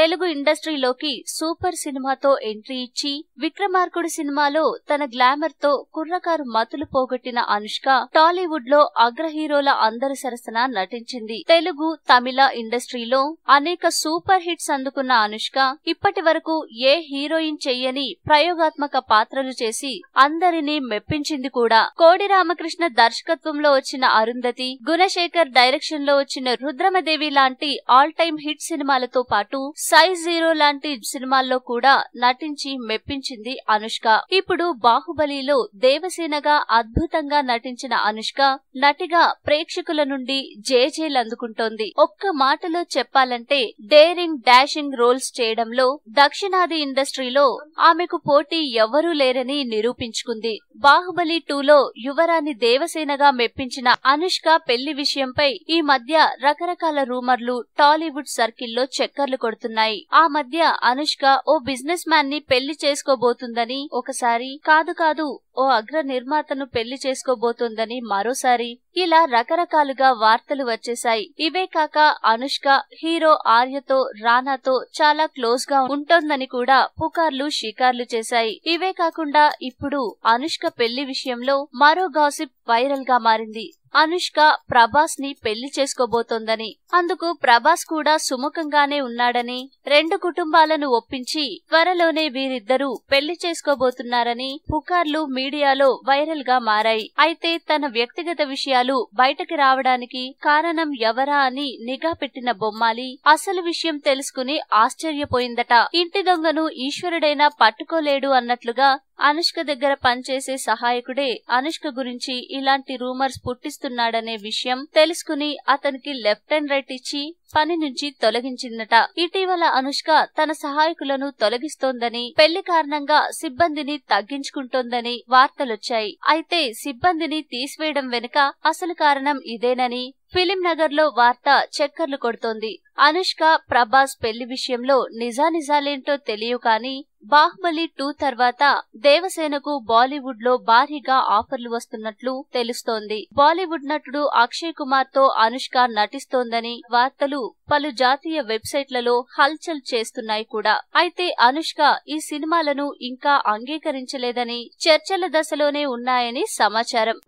తెలుగు ఇండస్ట్రీలోకి సూపర్ సినిమాతో ఎంట్రీ ఇచ్చి విక్రమార్కుడు సినిమాలో తన గ్లామర్ తో కుర్రకారు మతులు పోగొట్టిన అనుష్క టాలీవుడ్ లో అగ్ర హీరోల అందరి సరసన నటించింది తెలుగు తమిళ ఇండస్ట్రీలో అనేక సూపర్ హిట్స్ అందుకున్న అనుష్క ఇప్పటి వరకు ఏ హీరోయిన్ చెయ్యని ప్రయోగాత్మక పాత్రలు చేసి అందరినీ మెప్పించింది కూడా కోడి రామకృష్ణ దర్శకత్వంలో వచ్చిన అరుంధతి గుణశేఖర్ డైరెక్షన్ లో వచ్చిన రుద్రమదేవి లాంటి ఆల్ టైమ్ హిట్ సినిమాలతో పాటు సై జీరో లాంటి సినిమాల్లో కూడా నటించి మెప్పించింది అనుష్క ఇప్పుడు బాహుబలిలో దేవసేనగా అద్భుతంగా నటించిన అనుష్క నటిగా ప్రేక్షకుల నుండి జేజేలందుకుంటోంది ఒక్క మాటలో చెప్పాలంటే డేరింగ్ డాషింగ్ రోల్స్ చేయడంలో దక్షిణాది ఇండస్ట్రీలో ఆమెకు పోటీ ఎవరూ లేరని నిరూపించుకుంది బాహుబలి టూలో యువరాణి దేవసేనగా మెప్పించిన అనుష్క పెళ్లి విషయంపై ఈ మధ్య రకరకాల రూమర్లు టాలీవుడ్ సర్కిల్లో చక్కర్లు కొడుతున్నారు ఉన్నాయి ఆ మధ్య అనుష్క ఓ బిజినెస్ మ్యాన్ ని పెళ్లి చేసుకోబోతుందని ఒకసారి కాదు కాదు ఓ అగ్ర నిర్మాతను పెళ్లి చేసుకోబోతోందని మరోసారి ఇలా రకరకాలుగా వార్తలు వచ్చేశాయి ఇవే కాక అనుష్క హీరో ఆర్యతో రానాతో చాలా క్లోజ్ గా ఉంటోందని కూడా పుకార్లు షికార్లు చేశాయి ఇవే కాకుండా ఇప్పుడు అనుష్క పెళ్లి విషయంలో మరో గాసిప్ వైరల్ గా మారింది అనుష్క ప్రభాస్ ని పెళ్లి చేసుకోబోతోందని అందుకు ప్రభాస్ కూడా సుముఖంగానే ఉన్నాడని రెండు కుటుంబాలను ఒప్పించి త్వరలోనే వీరిద్దరూ పెళ్లి చేసుకోబోతున్నారని పుకార్లు మీడియా మీడియాలో వైరల్ గా మారాయి అయితే తన వ్యక్తిగత విషయాలు బయటకి రావడానికి కారణం ఎవరా అని నిఘా పెట్టిన బొమ్మాలి అసలు విషయం తెలుసుకుని ఆశ్చర్యపోయిందట ఇంటి దొంగను ఈశ్వరుడైనా పట్టుకోలేడు అన్నట్లుగా అనుష్క దగ్గర పనిచేసే సహాయకుడే అనుష్క గురించి ఇలాంటి రూమర్స్ పుట్టిస్తున్నాడనే విషయం తెలుసుకుని అతనికి లెఫ్ట్ అండ్ రైట్ ఇచ్చి పని నుంచి తొలగించిందట ఇటీవల అనుష్క తన సహాయకులను తొలగిస్తోందని పెళ్లి కారణంగా సిబ్బందిని తగ్గించుకుంటోందని వార్తలొచ్చాయి అయితే సిబ్బందిని తీసివేయడం వెనుక అసలు కారణం ఇదేనని ఫిలిం నగర్ లో వార్త చక్కర్లు కొడుతోంది అనుష్క ప్రభాస్ పెళ్లి విషయంలో నిజానిజాలేంటో తెలియకాని కానీ బాహుబలి టూ తర్వాత దేవసేనకు బాలీవుడ్ లో భారీగా ఆఫర్లు వస్తున్నట్లు తెలుస్తోంది బాలీవుడ్ నటుడు అక్షయ్ కుమార్ తో అనుష్క నటిస్తోందని వార్తలు పలు జాతీయ వెబ్సైట్లలో హల్చల్ చేస్తున్నాయి కూడా అయితే అనుష్క ఈ సినిమాలను ఇంకా అంగీకరించలేదని చర్చల దశలోనే ఉన్నాయని సమాచారం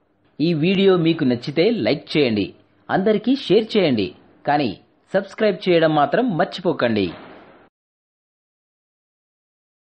ఈ వీడియో మీకు నచ్చితే లైక్ చేయండి అందరికీ షేర్ చేయండి కానీ సబ్స్క్రైబ్ చేయడం మాత్రం మర్చిపోకండి